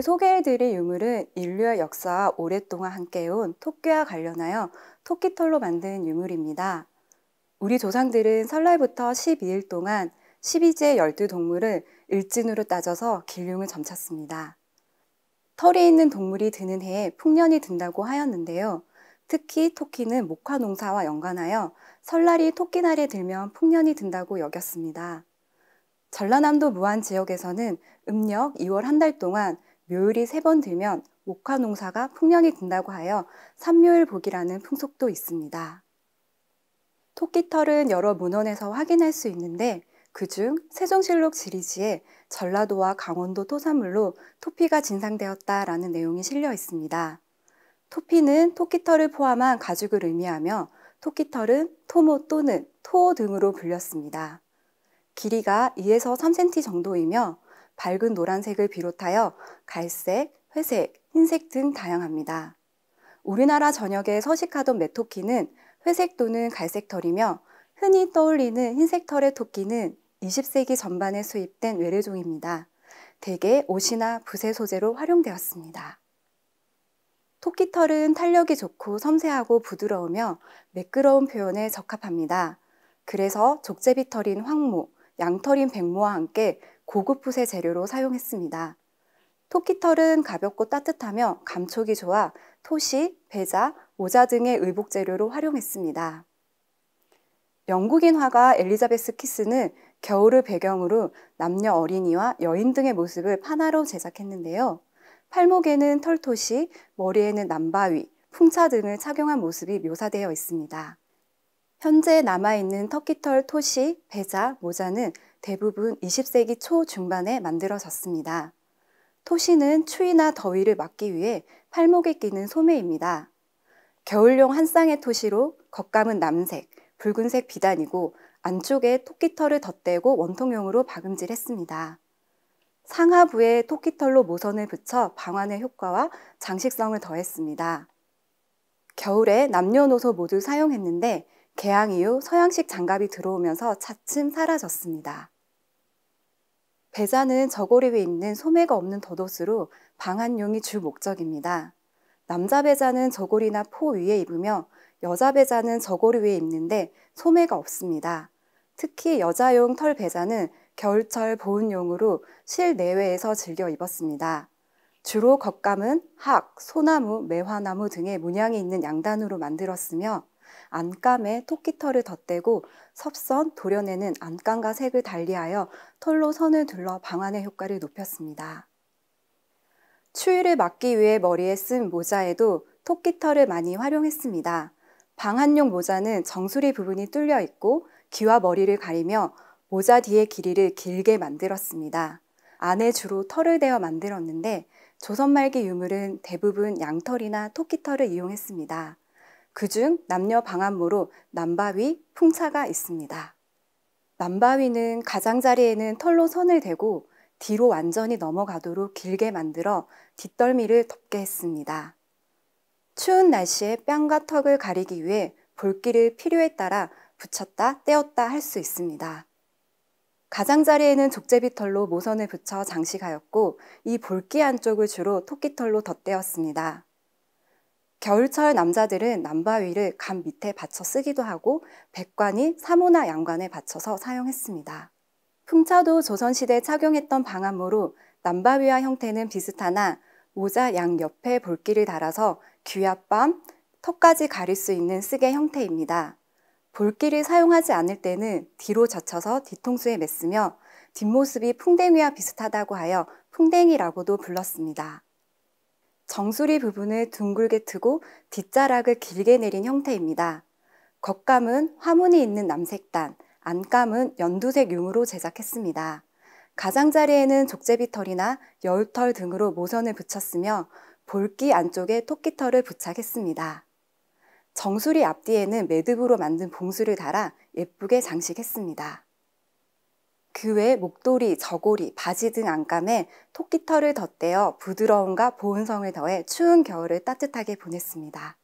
오늘 소개해드릴 유물은 인류의 역사와 오랫동안 함께온 토끼와 관련하여 토끼털로 만든 유물입니다. 우리 조상들은 설날부터 12일 동안 12지의 12동물을 일진으로 따져서 길흉을 점쳤습니다. 털이 있는 동물이 드는 해에 풍년이 든다고 하였는데요. 특히 토끼는 목화 농사와 연관하여 설날이 토끼날에 들면 풍년이 든다고 여겼습니다. 전라남도 무안 지역에서는 음력 2월 한 달 동안 묘율이 세번 들면 목화 농사가 풍년이 든다고 하여 삼묘일 복이라는 풍속도 있습니다. 토끼털은 여러 문헌에서 확인할 수 있는데 그중 세종실록 지리지에 전라도와 강원도 토산물로 토피가 진상되었다라는 내용이 실려 있습니다. 토피는 토끼털을 포함한 가죽을 의미하며 토끼털은 토모 또는 토 등으로 불렸습니다. 길이가 2에서 3cm 정도이며 밝은 노란색을 비롯하여 갈색, 회색, 흰색 등 다양합니다. 우리나라 전역에 서식하던 메토끼는 회색 또는 갈색 털이며 흔히 떠올리는 흰색 털의 토끼는 20세기 전반에 수입된 외래종입니다. 대개 옷이나 붓의 소재로 활용되었습니다. 토끼털은 탄력이 좋고 섬세하고 부드러우며 매끄러운 표현에 적합합니다. 그래서 족제비털인 황모, 양털인 백모와 함께 고급 붓의 재료로 사용했습니다. 토끼털은 가볍고 따뜻하며 감촉이 좋아 토시, 배자, 모자 등의 의복 재료로 활용했습니다. 영국인 화가 엘리자베스 키스는 겨울을 배경으로 남녀 어린이와 여인 등의 모습을 판화로 제작했는데요. 팔목에는 털토시, 머리에는 남바위, 풍차 등을 착용한 모습이 묘사되어 있습니다. 현재 남아있는 터키털 토시, 배자, 모자는 대부분 20세기 초중반에 만들어졌습니다. 토시는 추위나 더위를 막기 위해 팔목에 끼는 소매입니다. 겨울용 한 쌍의 토시로 겉감은 남색, 붉은색 비단이고 안쪽에 토끼털을 덧대고 원통형으로 박음질했습니다. 상하부에 토끼털로 모선을 붙여 방안의 효과와 장식성을 더했습니다. 겨울에 남녀노소 모두 사용했는데 개항 이후 서양식 장갑이 들어오면서 차츰 사라졌습니다. 배자는 저고리 위에 있는 소매가 없는 덧옷으로 방한용이 주 목적입니다. 남자 배자는 저고리나 포 위에 입으며 여자 배자는 저고리 위에 입는데 소매가 없습니다. 특히 여자용 털 배자는 겨울철 보온용으로 실내외에서 즐겨 입었습니다. 주로 겉감은 학, 소나무, 매화나무 등의 문양이 있는 양단으로 만들었으며 안감에 토끼털을 덧대고 섭선, 도련에는 안감과 색을 달리하여 털로 선을 둘러 방안의 효과를 높였습니다. 추위를 막기 위해 머리에 쓴 모자에도 토끼털을 많이 활용했습니다. 방한용 모자는 정수리 부분이 뚫려 있고 귀와 머리를 가리며 모자 뒤에 길이를 길게 만들었습니다. 안에 주로 털을 대어 만들었는데 조선 말기 유물은 대부분 양털이나 토끼털을 이용했습니다. 그중 남녀 방안무로 남바위, 풍차가 있습니다. 남바위는 가장자리에는 털로 선을 대고 뒤로 완전히 넘어가도록 길게 만들어 뒷덜미를 덮게 했습니다. 추운 날씨에 뺨과 턱을 가리기 위해 볼기를 필요에 따라 붙였다 떼었다 할 수 있습니다. 가장자리에는 족제비털로 모선을 붙여 장식하였고 이 볼기 안쪽을 주로 토끼털로 덧대었습니다. 겨울철 남자들은 남바위를 간 밑에 받쳐 쓰기도 하고 백관이 사모나 양관에 받쳐서 사용했습니다. 풍차도 조선시대 착용했던 방암으로 남바위와 형태는 비슷하나 모자 양 옆에 볼기를 달아서 귀 앞밤, 턱까지 가릴 수 있는 쓰개 형태입니다. 볼기를 사용하지 않을 때는 뒤로 젖혀서 뒤통수에 맸으며 뒷모습이 풍뎅이와 비슷하다고 하여 풍뎅이라고도 불렀습니다. 정수리 부분을 둥글게 트고 뒷자락을 길게 내린 형태입니다. 겉감은 화문이 있는 남색단, 안감은 연두색 융으로 제작했습니다. 가장자리에는 족제비털이나 여울털 등으로 모선을 붙였으며 볼기 안쪽에 토끼털을 부착했습니다. 정수리 앞뒤에는 매듭으로 만든 봉수를 달아 예쁘게 장식했습니다. 그외 목도리, 저고리, 바지 등 안감에 토끼털을 덧대어 부드러움과 보온성을 더해 추운 겨울을 따뜻하게 보냈습니다.